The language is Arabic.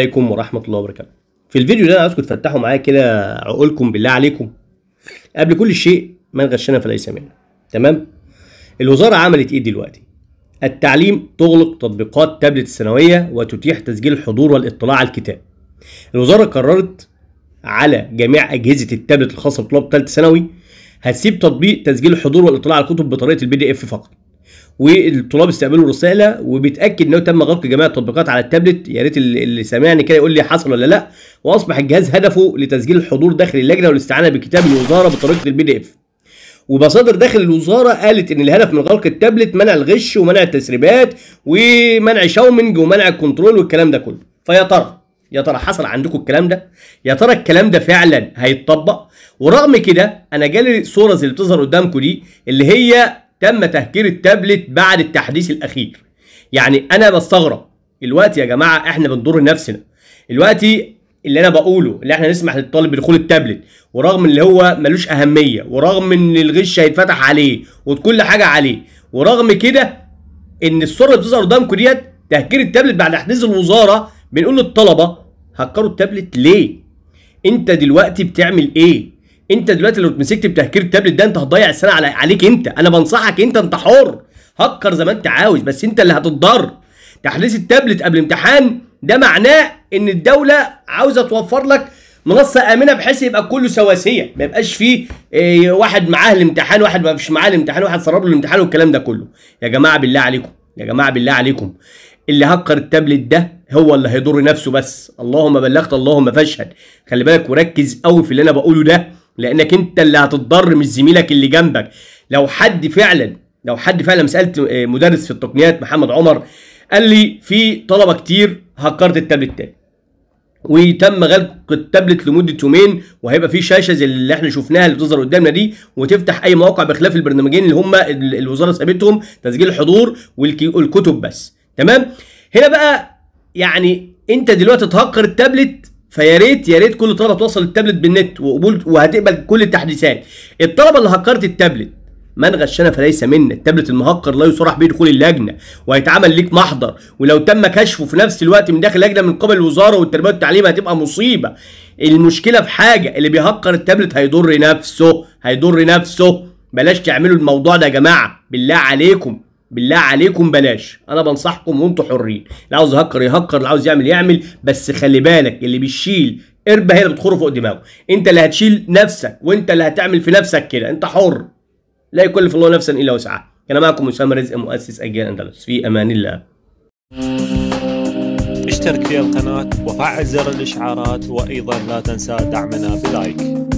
عليكم ورحمة الله وبركاته في الفيديو ده عايزكم تفتحوا معايا كده عقولكم بالله عليكم قبل كل شيء من غشنا فليس منا تمام الوزارة عملت ايه دلوقتي التعليم تغلق تطبيقات تابلت الثانوية وتتيح تسجيل الحضور والاطلاع على الكتاب الوزارة قررت على جميع أجهزة التابلت الخاصة بطلاب ثالث ثانوي هتسيب تطبيق تسجيل الحضور والاطلاع على الكتب بطريقة البي دي اف فقط والطلاب استقبلوا الرساله وبيتاكد انه تم غلق جميع التطبيقات على التابلت يا ريت اللي سامعني كده يقول لي حصل ولا لا واصبح الجهاز هدفه لتسجيل الحضور داخل اللجنه والاستعانه بكتاب الوزاره بطريقه البي دي اف ومصادر داخل الوزاره قالت ان الهدف من غلق التابلت منع الغش ومنع التسريبات ومنع شاومينج ومنع الكنترول والكلام ده كله فيا ترى يا ترى حصل عندكم الكلام ده يا ترى الكلام ده فعلا هيتطبق ورغم كده انا جالي صوره زي اللي بتظهر قدامكم دي اللي هي تم تهكير التابلت بعد التحديث الاخير يعني انا بستغرب الوقت يا جماعه احنا بنضر نفسنا الوقت اللي انا بقوله اللي احنا نسمح للطالب بدخول التابلت ورغم اللي هو ملوش اهميه ورغم ان الغش هيتفتح عليه وكل حاجه عليه ورغم كده ان الصوره اللي بتظهر قدامكم ديت تهكير التابلت بعد تحديث الوزاره بنقول للطلبه هكروا التابلت ليه انت دلوقتي بتعمل ايه انت دلوقتي لو اتمسكت بتهكير التابلت ده انت هتضيع السنه على عليك انت انا بنصحك انت انت حر هكر زي ما انت عاوز بس انت اللي هتتضر تحديث التابلت قبل امتحان ده معناه ان الدوله عاوزه توفر لك منصه امنه بحيث يبقى كله سواسيه ما يبقاش فيه ايه واحد معاه الامتحان واحد ما فيش معاه الامتحان واحد سرب له الامتحان والكلام ده كله يا جماعه بالله عليكم يا جماعه بالله عليكم اللي هكر التابلت ده هو اللي هيضر نفسه بس اللهم بلغت اللهم فاشهد خلي بالك وركز قوي في اللي انا بقوله ده لانك انت اللي هتتضر مش زميلك اللي جنبك لو حد فعلا لو حد فعلا سالت مدرس في التقنيات محمد عمر قال لي في طلبه كتير هكرت التابلت تاني وتم غلق التابلت لمده يومين وهيبقى في شاشه زي اللي احنا شفناها اللي بتظهر قدامنا دي وتفتح اي مواقع بخلاف البرنامجين اللي هم الوزاره سابتهم تسجيل الحضور والكتب بس تمام هنا بقى يعني انت دلوقتي تهكر التابلت فيا ريت يا ريت كل طلبه توصل التابلت بالنت وقبول وهتقبل كل التحديثات الطلبه اللي هكرت التابلت من غشنا فليس منا التابلت المهكر لا يصرح به دخول اللجنه وهيتعمل ليك محضر ولو تم كشفه في نفس الوقت من داخل لجنه من قبل الوزاره والتربيه والتعليم هتبقى مصيبه المشكله في حاجه اللي بيهكر التابلت هيضر نفسه هيضر نفسه بلاش تعملوا الموضوع ده يا جماعه بالله عليكم بالله عليكم بلاش انا بنصحكم وانتم حرين اللي عاوز يهكر يهكر اللي عاوز يعمل يعمل بس خلي بالك اللي بيشيل قربه هي اللي بتخر فوق دماغه انت اللي هتشيل نفسك وانت اللي هتعمل في نفسك كده انت حر لا يكلف الله نفسا الا وسعها كان معكم اسامه رزق مؤسس اجيال اندلس في امان الله اشترك في القناه وفعل زر الاشعارات وايضا لا تنسى دعمنا بلايك